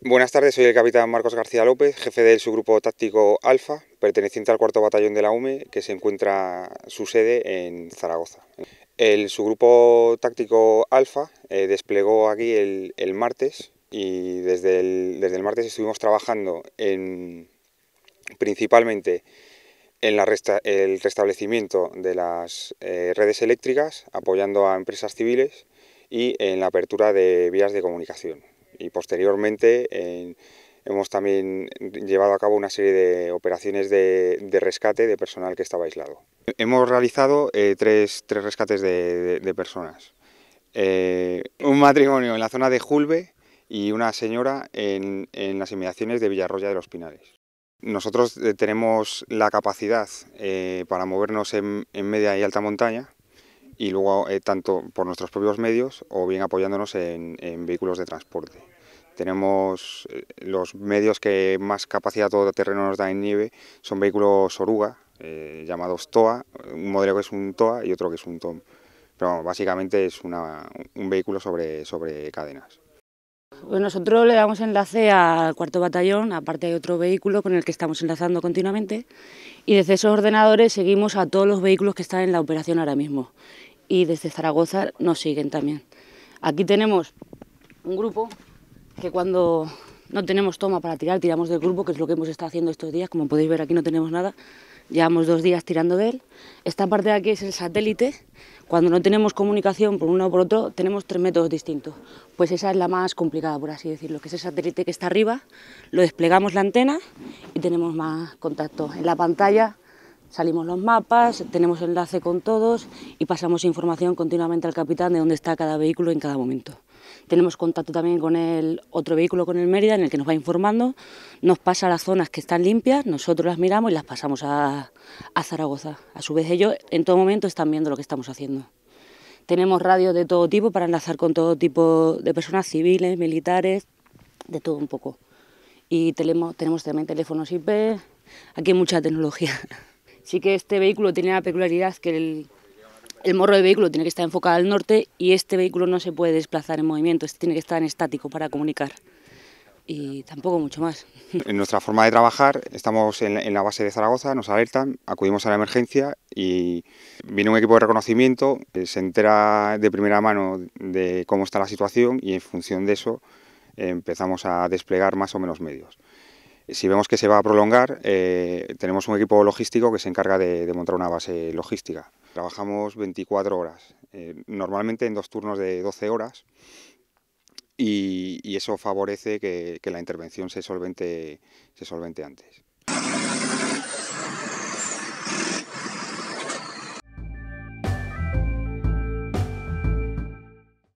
Buenas tardes, soy el capitán Marcos García López, jefe del subgrupo táctico Alfa, perteneciente al cuarto batallón de la UME, que se encuentra su sede en Zaragoza. El subgrupo táctico Alfa eh, desplegó aquí el, martes y desde el, martes estuvimos trabajando principalmente en el restablecimiento de las eh, redes eléctricas, apoyando a empresas civiles y en la apertura de vías de comunicación y posteriormente hemos también llevado a cabo una serie de operaciones de, rescate de personal que estaba aislado. Hemos realizado eh, tres, rescates de, personas. Eh, un matrimonio en la zona de Julbe y una señora en, las inmediaciones de Villarroya de los Pinares. Nosotros eh, tenemos la capacidad para movernos en media y alta montaña, y luego eh, tanto por nuestros propios medios o bien apoyándonos en, vehículos de transporte. Tenemos eh, los medios que más capacidad terreno nos da en nieve, son vehículos oruga, eh, llamados TOA, un modelo que es un TOA y otro que es un TOM. Pero básicamente es un vehículo sobre, sobre cadenas. nosotros le damos enlace al cuarto batallón, aparte hay otro vehículo con el que estamos enlazando continuamente, y desde esos ordenadores seguimos a todos los vehículos que están en la operación ahora mismo y desde Zaragoza nos siguen también. Aquí tenemos un grupo que cuando no tenemos toma para tirar, tiramos del grupo, que es lo que hemos estado haciendo estos días. Como podéis ver aquí no tenemos nada, llevamos dos días tirando de él. Esta parte de aquí es el satélite. Cuando no tenemos comunicación por uno o por otro, tenemos tres métodos distintos. Pues esa es la más complicada, por así decirlo, que es el satélite que está arriba, lo desplegamos la antena y tenemos más contacto. En la pantalla salimos los mapas, tenemos enlace con todos y pasamos información continuamente al capitán de dónde está cada vehículo en cada momento. Tenemos contacto también con el otro vehículo, con el Mérida, en el que nos va informando, nos pasa las zonas que están limpias, nosotros las miramos y las pasamos a, Zaragoza. A su vez ellos en todo momento están viendo lo que estamos haciendo. Tenemos radios de todo tipo para enlazar con todo tipo de personas civiles, militares, de todo un poco. Y tenemos, tenemos también teléfonos IP, aquí hay mucha tecnología. Sí que este vehículo tiene la peculiaridad que el, morro del vehículo tiene que estar enfocado al norte y este vehículo no se puede desplazar en movimiento, este tiene que estar en estático para comunicar y tampoco mucho más. En nuestra forma de trabajar, estamos en, la base de Zaragoza, nos alertan, acudimos a la emergencia y viene un equipo de reconocimiento, se entera de primera mano de cómo está la situación y en función de eso empezamos a desplegar más o menos medios. Si vemos que se va a prolongar, eh, tenemos un equipo logístico que se encarga de, montar una base logística. Trabajamos 24 horas, eh, normalmente en dos turnos de 12 horas, y, eso favorece que, la intervención se solvente antes.